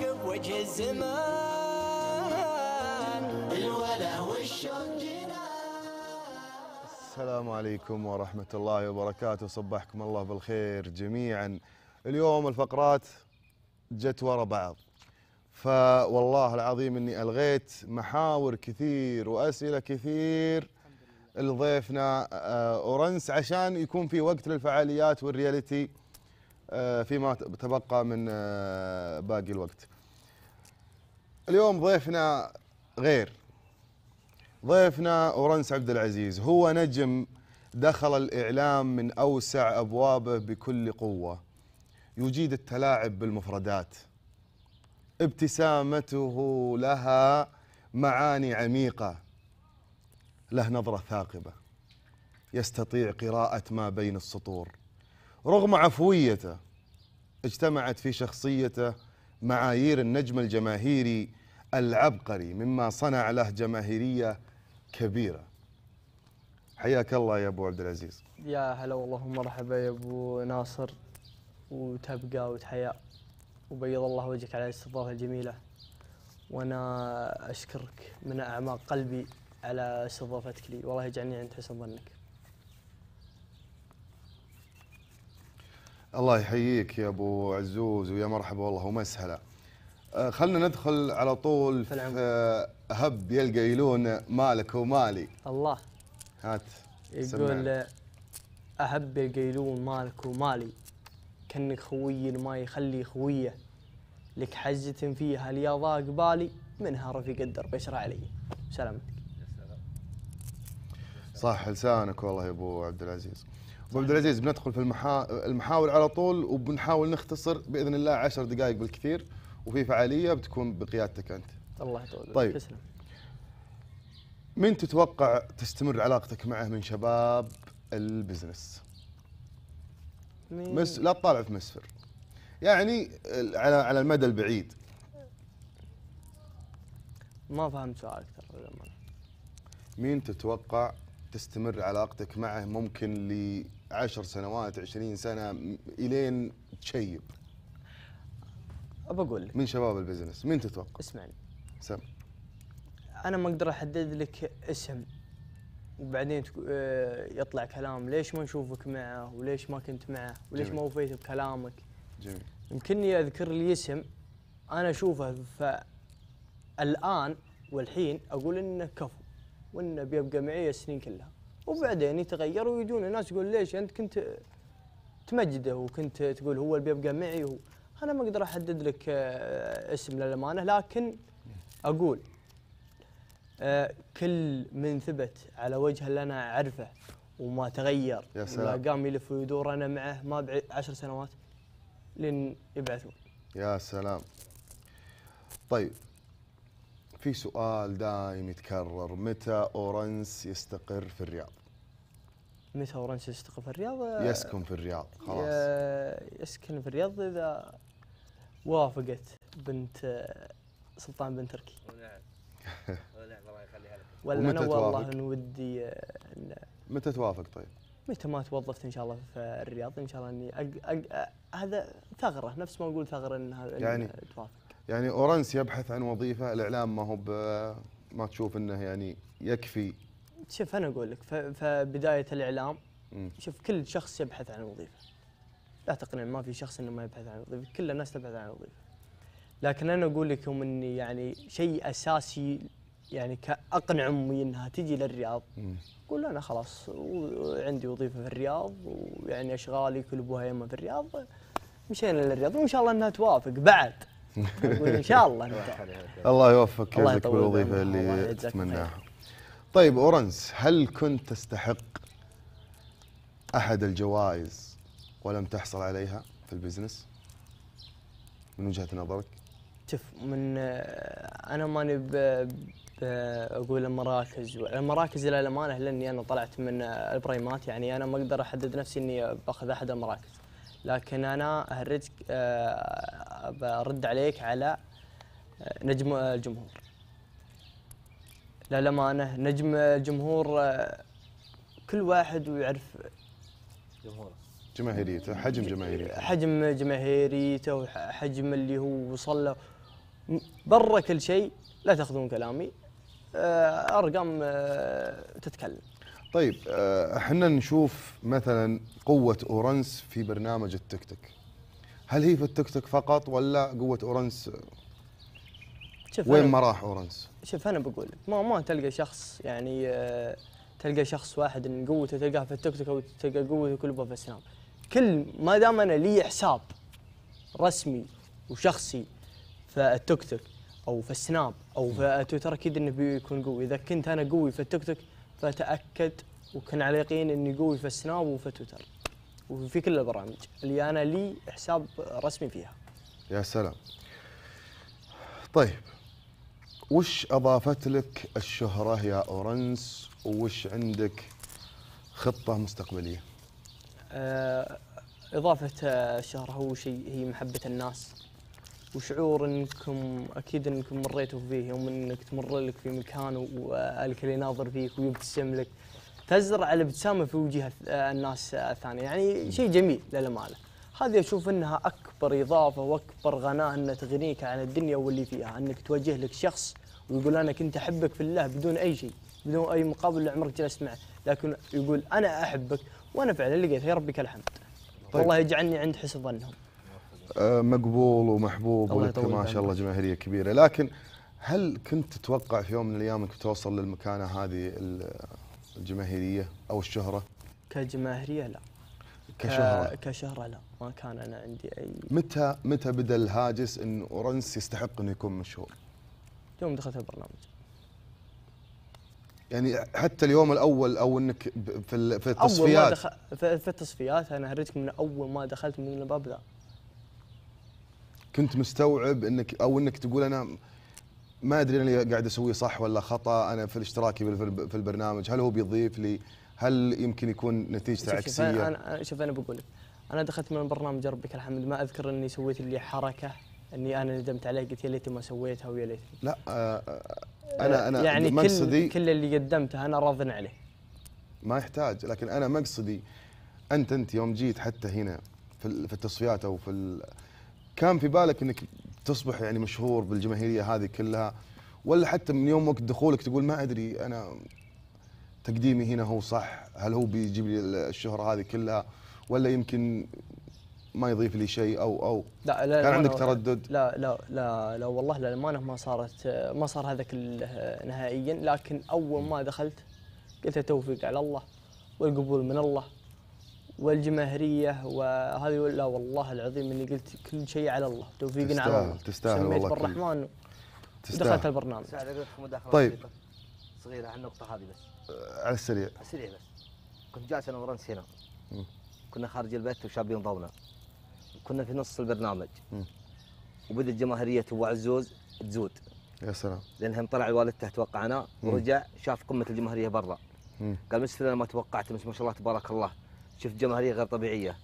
وراك بوجه الزمان الولا والشوق السلام عليكم ورحمة الله وبركاته صبحكم الله بالخير جميعا اليوم الفقرات جت ورا بعض فوالله العظيم اني الغيت محاور كثير واسئله كثير لضيفنا آه، اورنس عشان يكون في وقت للفعاليات والرياليتي آه، فيما تبقى من آه، باقي الوقت اليوم ضيفنا غير ضيفنا اورنس عبد العزيز هو نجم دخل الاعلام من اوسع ابوابه بكل قوه يجيد التلاعب بالمفردات ابتسامته لها معاني عميقه له نظره ثاقبه يستطيع قراءه ما بين السطور رغم عفويته اجتمعت في شخصيته معايير النجم الجماهيري العبقري مما صنع له جماهيريه كبيره حياك الله يا ابو عبد العزيز يا هلا والله ومرحبا يا ابو ناصر وتبقى وتحيا وبيض الله وجهك على الاستضافه الجميله وانا اشكرك من اعماق قلبي على استضافتك لي والله يجعلني عند حسن ظنك الله يحييك يا ابو عزوز ويا مرحبا والله ومسهلا آه، خلنا ندخل على طول في, في آه، هب يلقى يلون مالك ومالي الله هات يقول آه، اهب يلقى يلون مالك ومالي كانك خوي ما يخلي خويه لك حجة فيها ليا ضاق بالي منها رفيق الدرب يشرع علي سلامتك صح لسانك والله يا ابو عبد العزيز ابو عبد العزيز بندخل في المحا... المحاور على طول وبنحاول نختصر باذن الله 10 دقائق بالكثير وفي فعاليه بتكون بقيادتك انت. الله يطول طيب تسلم. من تتوقع تستمر علاقتك معه من شباب البزنس؟ مين؟ مس... لا تطالع في مسفر. يعني على على المدى البعيد. ما فهمت سؤالك ترى للامانه. مين تتوقع تستمر علاقتك معه ممكن عشر سنوات عشرين سنة إلين تشيب أقول لك من شباب البزنس مين تتوقع؟ اسمعني سم أنا ما أقدر أحدد لك اسم وبعدين آه، يطلع كلام ليش ما نشوفك معه وليش ما كنت معه وليش جميل. ما وفيت بكلامك جميل يمكنني أذكر لي اسم أنا أشوفه فالآن والحين أقول إنه كفو وإنه بيبقى معي السنين كلها وبعدين يتغير ويجون ناس يقول ليش انت كنت تمجده وكنت تقول هو اللي بيبقى معي هو انا ما اقدر احدد لك آه، اسم للامانه لكن اقول آه، كل من ثبت على وجه اللي انا اعرفه وما تغير يا سلام قام يلف ويدور انا معه ما بعد عشر سنوات لين يبعثون يا سلام طيب في سؤال دايم يتكرر متى اورنس يستقر في الرياض؟ متى اورنس يستقر في الرياض؟ يسكن في الرياض خلاص يسكن في الرياض اذا وافقت بنت سلطان بن تركي ونعم ونعم الله يخليها لك ولا انا والله ان ودي متى توافق طيب؟ متى ما توظفت ان شاء الله في الرياض ان شاء الله اني أج... أج... هذا ثغره نفس ما اقول ثغره انها يعني توافق يعني اورنس يبحث عن وظيفه الاعلام ما هو ما تشوف انه يعني يكفي شوف انا اقول لك فبدايه الاعلام شوف كل شخص يبحث عن وظيفه لا تقنع ما في شخص انه ما يبحث عن وظيفه كل الناس تبحث عن وظيفه لكن انا اقول لكم اني يعني شيء اساسي يعني اقنع امي انها تجي للرياض قول انا خلاص وعندي وظيفه في الرياض ويعني اشغالي كل ابوها يمه في الرياض مشينا للرياض وان شاء الله انها توافق بعد نقول ان شاء الله الله يوفقك يجزاك بالوظيفه اللي تتمناها طيب اورنس هل كنت تستحق احد الجوائز ولم تحصل عليها في البزنس من وجهه نظرك شوف من آه، انا ماني اقول المراكز المراكز الى الامانه لاني انا طلعت من آه، البريمات يعني انا ما اقدر احدد نفسي اني باخذ احد المراكز لكن انا اهرجك آه، برد عليك على آه، نجم الجمهور لا للأمانة نجم الجمهور آه، كل واحد ويعرف جمهوره جماهيريته حجم جماهيريته حجم جماهيريته وحجم اللي هو وصل له برا كل شيء لا تاخذون كلامي ارقام تتكلم طيب آه، احنا نشوف مثلا قوه اورنس في برنامج التيك توك هل هي في التيك توك فقط ولا قوه اورنس شوف وين ما راح اورنس شوف انا بقول لك ما ما تلقى شخص يعني آه، تلقى شخص واحد ان قوته تلقاها في التيك توك او تلقى قوته كلها في السناب كل ما دام انا لي حساب رسمي وشخصي في التيك توك او في السناب او في تويتر اكيد انه بيكون قوي اذا كنت انا قوي في التيك توك فتاكد وكن على يقين اني قوي في السناب وفي تويتر وفي كل البرامج اللي انا لي حساب رسمي فيها. يا سلام. طيب وش اضافت لك الشهره يا اورنس وش عندك خطه مستقبليه؟ آه، اضافه الشهره هو شيء هي محبه الناس وشعور انكم اكيد انكم مريتوا فيه يوم انك تمر لك في مكان والكل يناظر فيك ويبتسم لك تزرع الابتسامه في وجوه الناس الثانيه يعني شيء جميل للامانه هذه اشوف انها اكبر اضافه واكبر غناء ان تغنيك عن الدنيا واللي فيها انك توجه لك شخص ويقول انا كنت احبك في الله بدون اي شيء بدون اي مقابل اللي عمرك جلست معه لكن يقول انا احبك وانا فعلا لقيتها يا ربي الحمد طيب. والله يجعلني عند حسن ظنهم آه، مقبول ومحبوب ولك ما شاء الله جماهيريه كبيره لكن هل كنت تتوقع في يوم من الايام انك توصل للمكانه هذه الجماهيريه او الشهره كجماهيريه لا كشهرة كشهرة لا ما كان أنا عندي أي متى متى بدأ الهاجس أن أورنس يستحق أنه يكون مشهور؟ يوم دخلت البرنامج يعني حتى اليوم الأول أو أنك في التصفيات أول ما دخل في التصفيات أنا هرجك من أول ما دخلت من الباب ذا كنت مستوعب انك او انك تقول انا ما ادري انا اللي قاعد اسويه صح ولا خطا انا في الاشتراكي في البرنامج هل هو بيضيف لي هل يمكن يكون نتيجته عكسيه شوف انا شوف انا بقول لك انا دخلت من برنامج ربك الحمد ما اذكر اني سويت لي حركه اني انا ندمت عليه قلت يا ليتني ما سويتها ويا ليتني لا آه، آه، انا انا يعني مقصدي كل, كل اللي قدمته انا راضن عليه ما يحتاج لكن انا مقصدي انت انت يوم جيت حتى هنا في التصفيات او في كان في بالك انك تصبح يعني مشهور بالجماهيريه هذه كلها ولا حتى من يوم وقت دخولك تقول ما ادري انا تقديمي هنا هو صح هل هو بيجيب لي الشهره هذه كلها ولا يمكن ما يضيف لي شيء او او لا لا كان عندك تردد لا لا لا لا والله للامانه ما صارت ما صار هذا كله نهائيا لكن اول ما دخلت قلت التوفيق على الله والقبول من الله والجماهيريه وهذه لا والله العظيم اني قلت كل شيء على الله توفيقنا على الله تستاهل والله بالرحمن دخلت البرنامج طيب صغيره على النقطه هذه بس آه، على السريع على السريع بس كنت جالس انا ورنس هنا كنا خارج البيت وشاب ضونا كنا في نص البرنامج وبدت جماهيريه ابو عزوز تزود يا سلام لانهم طلع والدته توقعنا ورجع شاف قمه الجماهيريه برا قال مثل انا ما توقعت بس ما شاء الله تبارك الله شفت جماهيريه غير طبيعيه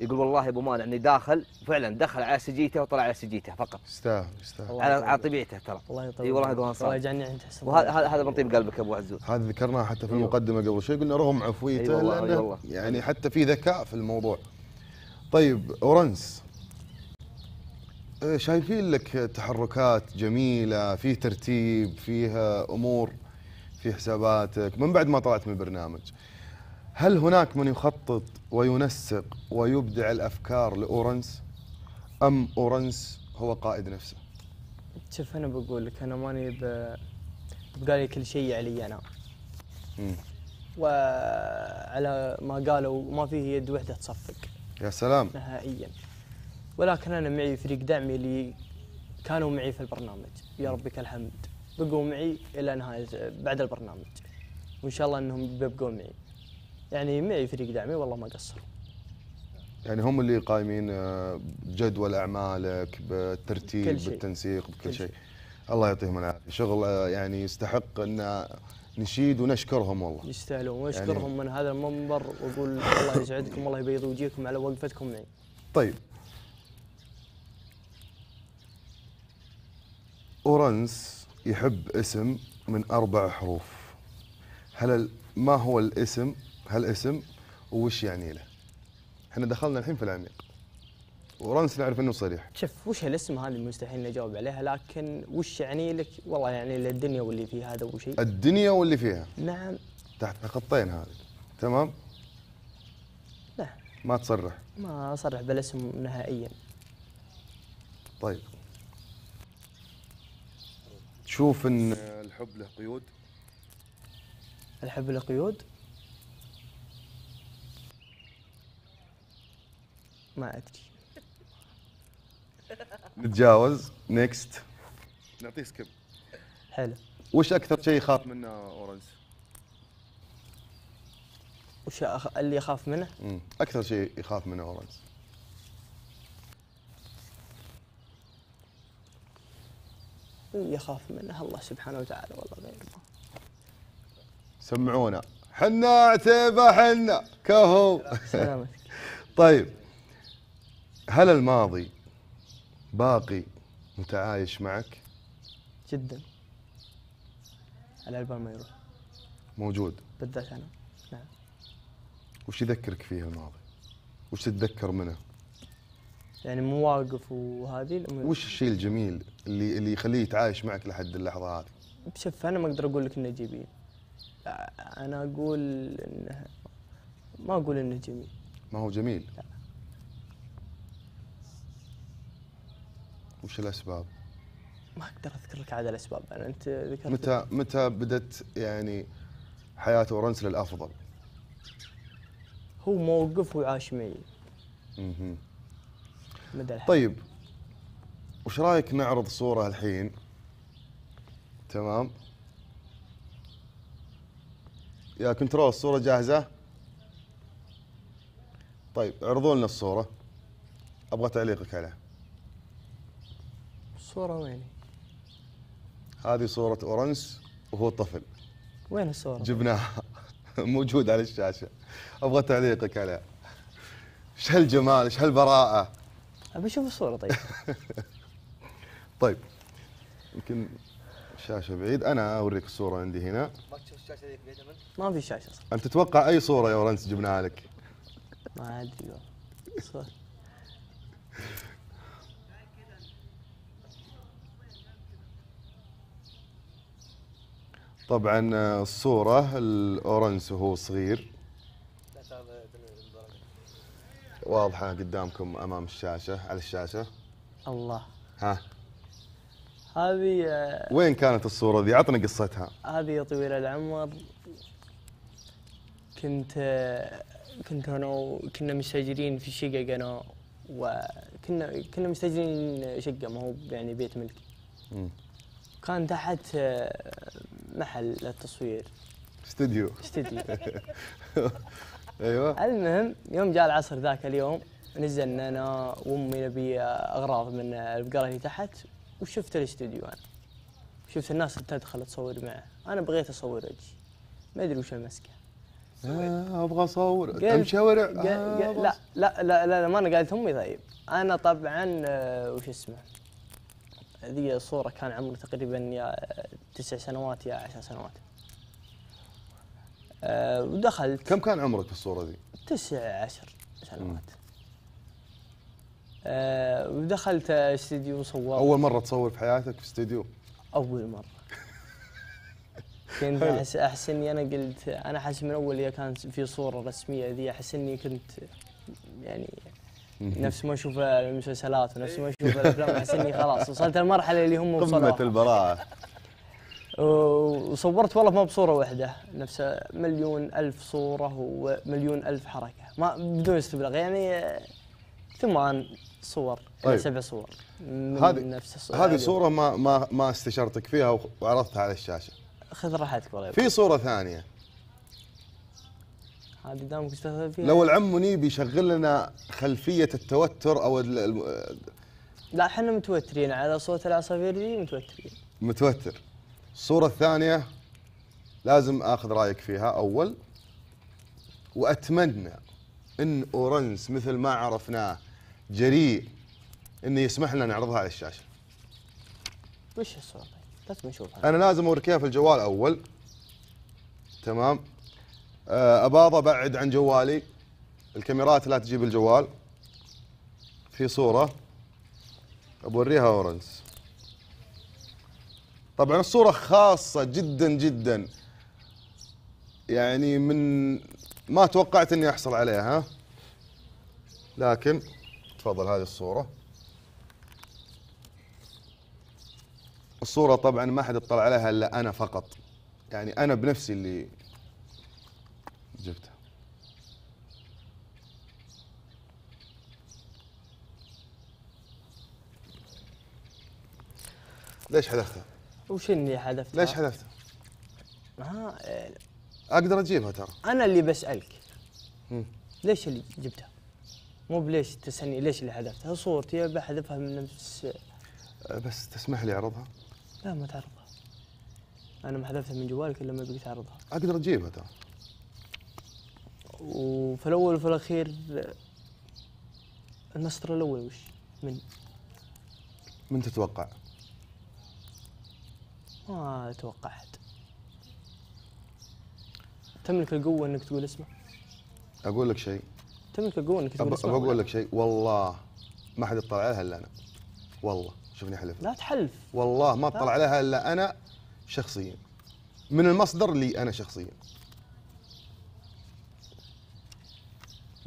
يقول والله يا ابو مانع اني داخل فعلا دخل على سجيته وطلع على سجيته فقط يستاهل يستاهل على على طبيعته ترى الله يطول اي والله يقول الله يجعلني عند حسن وهذا هذا من طيب قلبك ابو عزوز هذا ذكرناه حتى في المقدمه قبل شوي قلنا رغم عفويته أيوة والله لانه أيوة يعني حتى في ذكاء في الموضوع طيب اورنس آه، شايفين لك تحركات جميله في ترتيب فيها امور في حساباتك من بعد ما طلعت من البرنامج هل هناك من يخطط وينسق ويبدع الافكار لاورنس ام اورنس هو قائد نفسه؟ شوف انا بقول لك انا ماني ب... بقالي كل شيء علي انا. مم. وعلى ما قالوا ما فيه يد وحده تصفق. يا سلام. نهائيا. ولكن انا معي فريق دعمي اللي كانوا معي في البرنامج يا ربك الحمد بقوا معي الى نهايه بعد البرنامج وان شاء الله انهم بيبقوا معي. يعني معي فريق دعمي والله ما قصروا يعني هم اللي قايمين آه، بجدول اعمالك بالترتيب بالتنسيق بكل شيء الله يعطيهم العافيه شغل آه، يعني يستحق ان نشيد ونشكرهم والله يستاهلون واشكرهم يعني من هذا المنبر واقول الله يسعدكم الله يبيض وجيهكم على وقفتكم معي طيب اورنس يحب اسم من اربع حروف هل ما هو الاسم هالاسم وش يعني له احنا دخلنا الحين في العميق ورنس نعرف انه صريح شوف وش هالاسم هذا مستحيل نجاوب عليها لكن وش يعني لك والله يعني للدنيا واللي فيها هذا اول شيء الدنيا واللي فيها نعم تحت خطين هذه تمام لا ما تصرح ما اصرح بالاسم نهائيا طيب تشوف ان الحب له قيود الحب له قيود ما ادري نتجاوز نيكست نعطيه سكيب حلو وش اكثر شيء يخاف منه اورنز؟ وش أخ... اللي يخاف منه؟ مم. اكثر شيء يخاف منه اورنز اللي يخاف منه الله سبحانه وتعالى والله غير الله سمعونا حنا عتيبه حنا كهو سلامتك طيب هل الماضي باقي متعايش معك؟ جدا البال ما يروح موجود بالذات أنا نعم وش يذكرك فيه الماضي؟ وش تتذكر منه؟ يعني مواقف وهذه الامور وش الشيء الجميل اللي اللي يخليه يتعايش معك لحد اللحظة هذه؟ شوف أنا ما أقدر أقول لك إنه جميل أنا أقول إنه ما أقول إنه جميل ما هو جميل لا. وش الاسباب؟ ما اقدر اذكر لك عاد الاسباب انا انت ذكرت متى متى بدت يعني حياه اورنس للافضل؟ هو موقف وعاش معي. اها. مدى الحياة. طيب وش رايك نعرض صوره الحين؟ تمام؟ يا كنترول الصوره جاهزه؟ طيب اعرضوا لنا الصوره. ابغى تعليقك عليها. الصورة وين هذه صورة أورنس وهو طفل وين الصورة؟ جبناها موجود على الشاشة أبغى تعليقك عليها ايش هالجمال ايش هالبراءة أبي أشوف الصورة طيب طيب يمكن الشاشة بعيد أنا أوريك الصورة عندي هنا ما تشوف الشاشة ذيك بعيدة ما في شاشة صح أنت تتوقع أي صورة يا أورنس جبناها لك؟ ما أدري والله طبعا آه، الصورة الأورنس وهو صغير واضحة قدامكم أمام الشاشة على الشاشة الله ها هذه آه، وين كانت الصورة ذي؟ عطنا قصتها هذه يا طويل العمر كنت آه، كنت انا كنا مستاجرين في شقق انا وكنا كنا مستاجرين شقه ما هو يعني بيت ملكي. كان تحت محل للتصوير استوديو استوديو ايوه المهم يوم جاء العصر ذاك اليوم نزلنا انا وامي نبي اغراض من البقره اللي تحت وشفت الاستوديو انا شفت الناس تدخل تصور معه انا بغيت اصور وجهي ما ادري وش المسكه آه ابغى اصور قلت شوارع آه لا لا لا لا ما انا قالت امي طيب انا طبعا آه، وش اسمه ذي صورة كان عمري تقريبا يا تسع سنوات يا عشر سنوات آه، ودخلت كم كان عمرك في الصورة ذي؟ تسع عشر سنوات آه، ودخلت استديو وصورت أول مرة تصور في حياتك في استديو؟ أول مرة كنت احس احس اني انا قلت انا احس من اول كان في صوره رسميه ذي احس اني كنت يعني نفس ما اشوف المسلسلات ونفس ما اشوف إيه. الافلام احس اني خلاص وصلت المرحله اللي هم وصلوا قمه البراءه وصورت والله ما بصوره واحده نفس مليون الف صوره ومليون الف حركه ما بدون استبلاغ يعني ثمان صور طيب. سبع صور هذه نفس الصورة هذه صوره ما ما ما استشرتك فيها وعرضتها على الشاشه خذ راحتك والله في صوره ثانيه هذه دامك تشتغل فيها لو العم منيب يشغل لنا خلفيه التوتر او لا احنا متوترين على صوت العصافير دي متوترين متوتر الصوره الثانيه لازم اخذ رايك فيها اول واتمنى ان اورنس مثل ما عرفناه جريء انه يسمح لنا نعرضها على الشاشه وش الصوره لازم نشوفها انا لازم اوريك اياها في الجوال اول تمام آه، اباض ابعد عن جوالي الكاميرات لا تجيب الجوال في صوره بوريها اورنس طبعا الصوره خاصه جدا جدا يعني من ما توقعت اني احصل عليها لكن تفضل هذه الصوره الصوره طبعا ما حد اطلع عليها الا انا فقط يعني انا بنفسي اللي جبتها ليش حذفتها؟ وش اني حذفتها؟ ليش حذفتها؟ ها اقدر اجيبها ترى انا اللي بسالك مم. ليش اللي جبتها؟ مو بليش تسألني ليش اللي حذفتها؟ صورتي بحذفها من نفس بس تسمح لي اعرضها؟ لا ما تعرضها انا ما حذفتها من جوالك الا ما بقيت اعرضها اقدر اجيبها ترى وفي الاول وفي الاخير النصر الاول وش من من تتوقع؟ ما اتوقع احد تملك القوه انك تقول اسمه اقول لك شيء تملك القوه انك تقول اسمه اقول لك شيء والله ما حد اطلع عليها الا انا والله شوفني حلف لا تحلف والله ما اطلع عليها الا انا شخصيا من المصدر لي انا شخصيا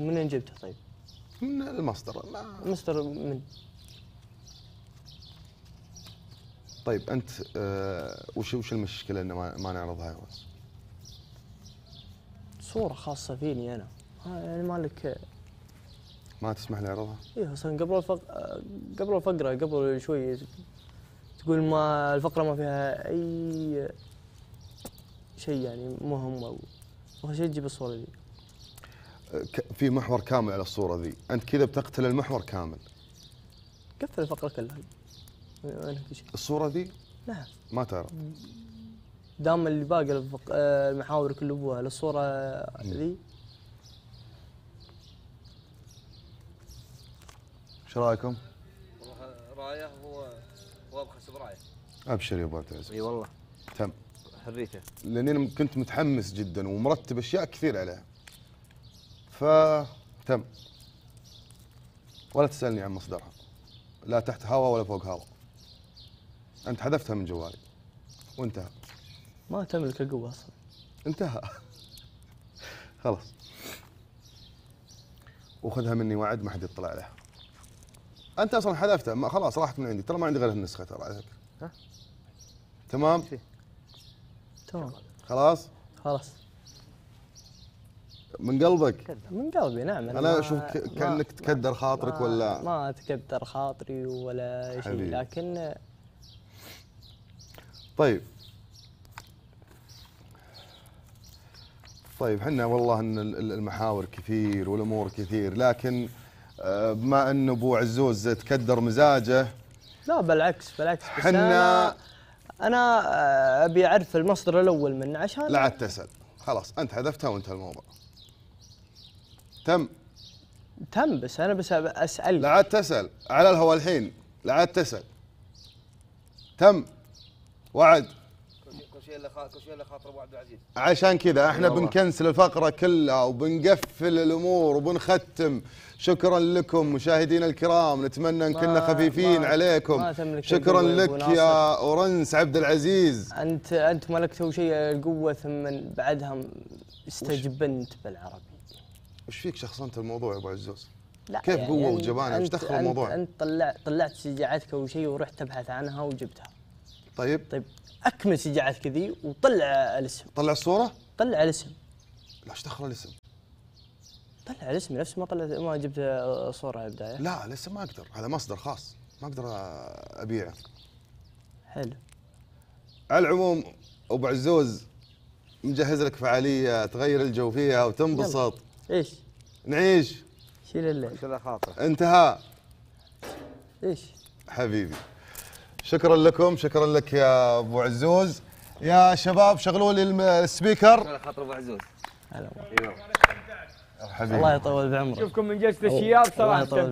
من وين جبته طيب؟ من المصدر ما مصدر من؟ طيب انت آه وش وش المشكله انه ما, ما نعرضها بس؟ صوره خاصه فيني انا آه، يعني مالك آه، ما تسمح لي اعرضها؟ اي اصلا قبل الفق... آه، قبل الفقره قبل شوي تقول ما الفقره ما فيها اي شيء يعني مهم او شيء تجيب الصوره دي في محور كامل على الصوره ذي انت كذا بتقتل المحور كامل قفل الفقره كلها الصوره ذي لا ما تعرف دام اللي باقي آه، المحاور كلها للصوره ذي ايش رايكم؟ رايه هو هو ابخس برايه ابشر يا ابو عبد اي والله تم حريته لاني كنت متحمس جدا ومرتب اشياء كثير عليها فتم ولا تسالني عن مصدرها لا تحت هواء ولا فوق هواء انت حذفتها من جوالي وانتهى ما تملك القوه اصلا انتهى خلاص وخذها مني وعد ما حد يطلع عليها انت اصلا حذفتها ما خلاص راحت من عندي ترى ما عندي غير النسخه ترى على فكره تمام تمام خلاص خلاص من قلبك؟ من قلبي نعم انا, اشوف كانك تكدر خاطرك ما ولا ما تكدر خاطري ولا شيء لكن طيب طيب احنا والله ان المحاور كثير والامور كثير لكن آه، بما ان ابو عزوز تكدر مزاجه لا بالعكس بالعكس بس انا انا آه، ابي اعرف المصدر الاول منه عشان لا عاد تسال خلاص انت حذفتها وانتهى الموضوع تم تم بس انا بس اسال لا عاد تسال على الهواء الحين لا عاد تسال تم وعد كل شيء خاطر ابو عبد العزيز عشان كذا احنا بنكنسل الفقره كلها وبنقفل الامور وبنختم شكرا لكم مشاهدينا الكرام نتمنى ان كنا خفيفين ما عليكم ما شكرا لك يا اورنس عبد العزيز انت انت ملكت شيء القوه ثم بعدها استجبنت بالعربي وش فيك شخصنت الموضوع يا ابو عزوز؟ لا كيف يعني قوه يعني وجبانه ايش دخل الموضوع؟ انت طلعت طلعت شجاعتك او شيء ورحت تبحث عنها وجبتها. طيب طيب اكمل شجاعتك ذي وطلع الاسم. طلع الصوره؟ طلع الاسم. لا ايش دخل الاسم؟ طلع الاسم نفس ما طلعت ما جبت صوره البدايه. لا الاسم ما اقدر هذا مصدر خاص ما اقدر ابيعه. حلو. على العموم ابو عزوز مجهز لك فعاليه تغير الجو فيها وتنبسط. ايش؟ نعيش شيل الليل شيل خاطر انتهى ايش حبيبي شكرا لكم شكرا لك يا ابو عزوز يا شباب شغلوا لي السبيكر على خاطر ابو عزوز هلا حبيبي الله يطول بعمرك شوفكم من جلسه الشياب صراحه